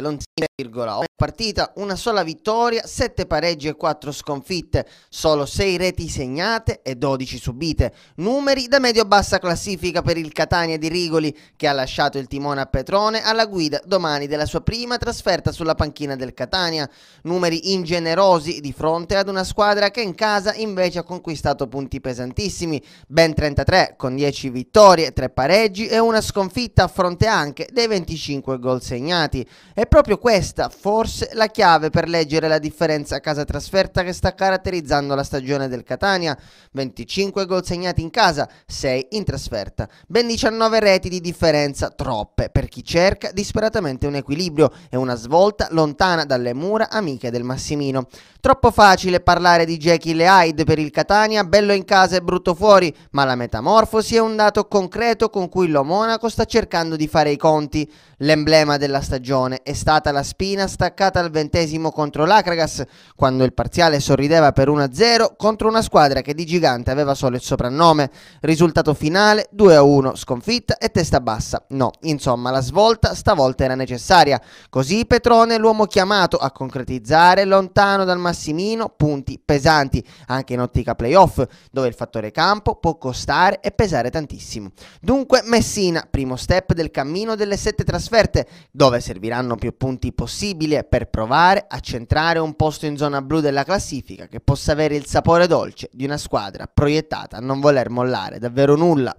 Lonzini, partita, una sola vittoria, 7 pareggi e 4 sconfitte, solo 6 reti segnate e 12 subite. Numeri da medio-bassa classifica per il Catania di Rigoli, che ha lasciato il timone a Petrone alla guida domani della sua prima trasferta sulla panchina del Catania. Numeri ingenerosi di fronte ad una squadra che in casa invece ha conquistato punti pesantissimi, ben 33 con 10 vittorie, 3 pareggi e una sconfitta a fronte anche dei 25 gol segnati. E proprio questa, forse, la chiave per leggere la differenza a casa trasferta che sta caratterizzando la stagione del Catania. 25 gol segnati in casa, 6 in trasferta. Ben 19 reti di differenza, troppe, per chi cerca disperatamente un equilibrio e una svolta lontana dalle mura amiche del Massimino. Troppo facile parlare di Jekyll e Hyde per il Catania, bello in casa e brutto fuori, ma la metamorfosi è un dato concreto con cui lo Monaco sta cercando di fare i conti. L'emblema della stagione è stata la spina staccata al ventesimo contro l'Acragas, quando il parziale sorrideva per 1-0 contro una squadra che di gigante aveva solo il soprannome. Risultato finale 2-1, sconfitta e testa bassa. No, insomma, la svolta stavolta era necessaria. Così Petrone, l'uomo chiamato a concretizzare lontano dal Massimino punti pesanti, anche in ottica playoff, dove il fattore campo può costare e pesare tantissimo. Dunque Messina, primo step del cammino delle sette trasferte, dove serviranno più più punti possibile per provare a centrare un posto in zona blu della classifica che possa avere il sapore dolce di una squadra proiettata a non voler mollare davvero nulla.